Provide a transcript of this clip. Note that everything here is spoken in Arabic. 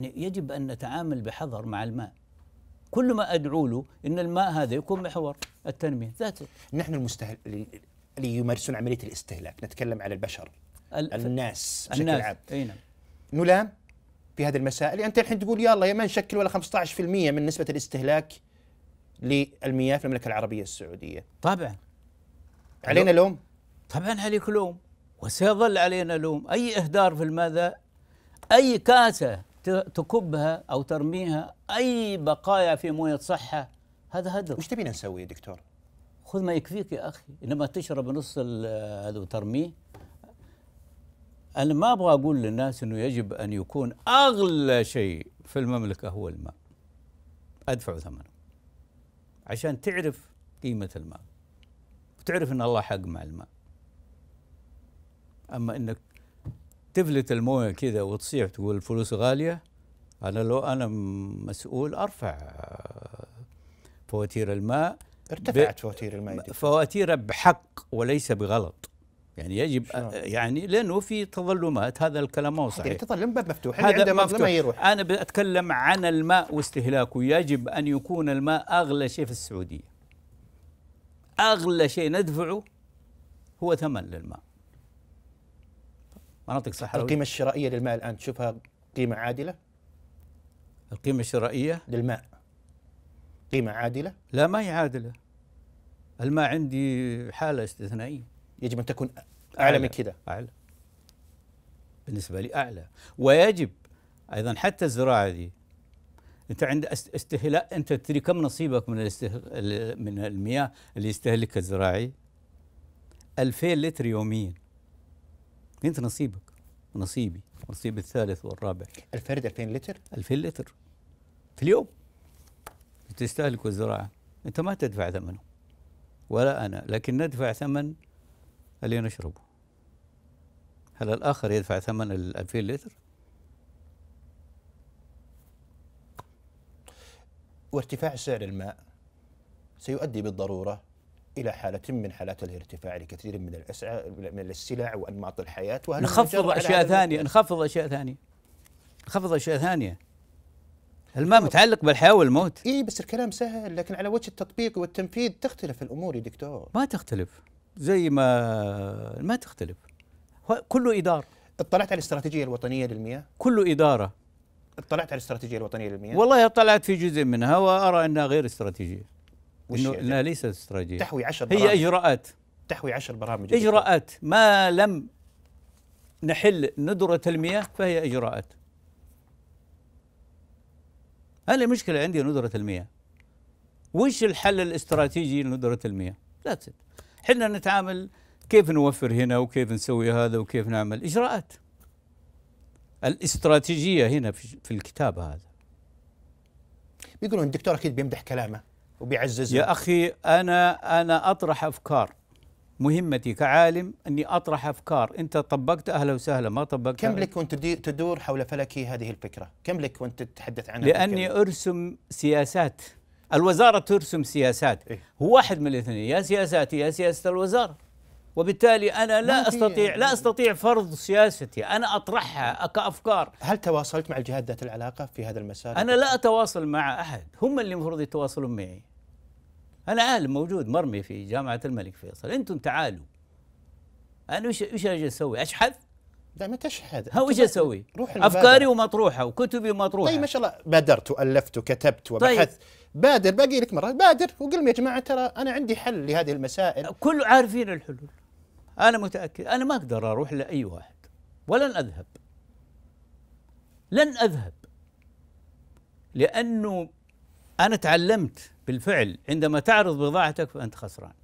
يعني يجب أن نتعامل بحذر مع الماء كل ما أدعو له أن الماء هذا يكون محور التنمية ذاته نحن المستهل اللي يمارسون عملية الاستهلاك نتكلم على البشر الف... الناس بشكل الناس. عام نعم نلام هذه المسائل يعني أنت الحين تقول يا يا ما نشكل ولا 15% من نسبة الاستهلاك للمياه في المملكة العربية السعودية طبعا علينا لوم طبعا عليك لوم وسيظل علينا لوم أي إهدار في الماذا أي كاسة تكبها او ترميها اي بقايا في مويه صحه هذا هدر وش تبينا نسوي يا دكتور؟ خذ ما يكفيك يا اخي انما تشرب نص هذا وترميه انا ما ابغى اقول للناس انه يجب ان يكون اغلى شيء في المملكه هو الماء ادفع ثمنه عشان تعرف قيمه الماء وتعرف ان الله حق مع الماء اما انك تفلت المويه كذا وتصيح تقول الفلوس غاليه انا لو انا مسؤول ارفع آه، فواتير الماء ارتفعت فواتير الماء فواتير بحق وليس بغلط يعني يجب يعني لانه في تظلمات هذا الكلام مو صحيح تظلم باب مفتوح هذا عنده مفتوح يروح انا بتكلم عن الماء واستهلاكه يجب ان يكون الماء اغلى شيء في السعوديه اغلى شيء ندفعه هو ثمن للماء مناطق صحراوية القيمة الشرائية للماء الآن تشوفها قيمة عادلة؟ القيمة الشرائية للماء قيمة عادلة؟ لا ما هي عادلة الماء عندي حالة استثنائية يجب أن تكون أعلى, أعلى من كذا أعلى بالنسبة لي أعلى ويجب أيضا حتى الزراعة دي أنت عند استهلاك أنت تدري كم نصيبك من من المياه اللي يستهلكها الزراعي 2000 لتر يوميا انت نصيبك نصيبي نصيب الثالث والرابع الفرد 2000 لتر 2000 لتر في اليوم تستهلكه الزراعه انت ما تدفع ثمنه ولا انا لكن ندفع ثمن اللي نشربه هل الاخر يدفع ثمن ال 2000 لتر وارتفاع سعر الماء سيؤدي بالضروره الى حاله من حالات الارتفاع لكثير من الاسعار من السلع وانماط الحياه نخفض اشياء ثانيه نخفض اشياء ثانيه نخفض اشياء ثانيه الماء متعلق بالحياه والموت اي بس الكلام سهل لكن على وجه التطبيق والتنفيذ تختلف الامور يا دكتور ما تختلف زي ما ما تختلف كله اداره اطلعت على الاستراتيجيه الوطنيه للمياه كله اداره اطلعت على الاستراتيجيه الوطنيه للمياه والله اطلعت في جزء منها وارى انها غير استراتيجيه انه انها يعني؟ ليست استراتيجيه تحوي 10 برامج هي اجراءات تحوي 10 برامج اجراءات ما لم نحل ندرة المياه فهي اجراءات انا المشكله عندي ندرة المياه وش الحل الاستراتيجي لندرة المياه؟ لا احنا نتعامل كيف نوفر هنا وكيف نسوي هذا وكيف نعمل اجراءات الاستراتيجيه هنا في الكتاب هذا بيقولون الدكتور اكيد بيمدح كلامه وبيعززها يا أخي أنا أنا أطرح أفكار مهمتي كعالم أني أطرح أفكار أنت طبقت أهلا وسهلا ما طبقت كم لك وأنت تدور حول فلكي هذه الفكرة كم لك وأنت تتحدث عنها لأني أرسم سياسات الوزارة ترسم سياسات إيه؟ هو واحد من الاثنين يا سياساتي يا سياسة الوزارة وبالتالي انا لا استطيع لا يعني. استطيع فرض سياستي انا اطرحها كافكار هل تواصلت مع الجهات ذات العلاقه في هذا المسار انا لا اتواصل مع احد هم اللي المفروض يتواصلون معي انا عالم موجود مرمي في جامعه الملك فيصل انتم تعالوا انا ايش ايش اسوي اشحذ لا ما تشحذ ها ايش اسوي؟ روح افكاري ومطروحه وكتبي مطروحه طيب ما شاء الله بادرت والفت وكتبت طيب. وبحثت طيب. بادر باقي لك مره بادر وقل لهم يا جماعه ترى انا عندي حل لهذه المسائل كل عارفين الحلول أنا متأكد أنا ما أقدر أروح لأي واحد ولن أذهب لن أذهب لأنه أنا تعلمت بالفعل عندما تعرض بضاعتك فأنت خسران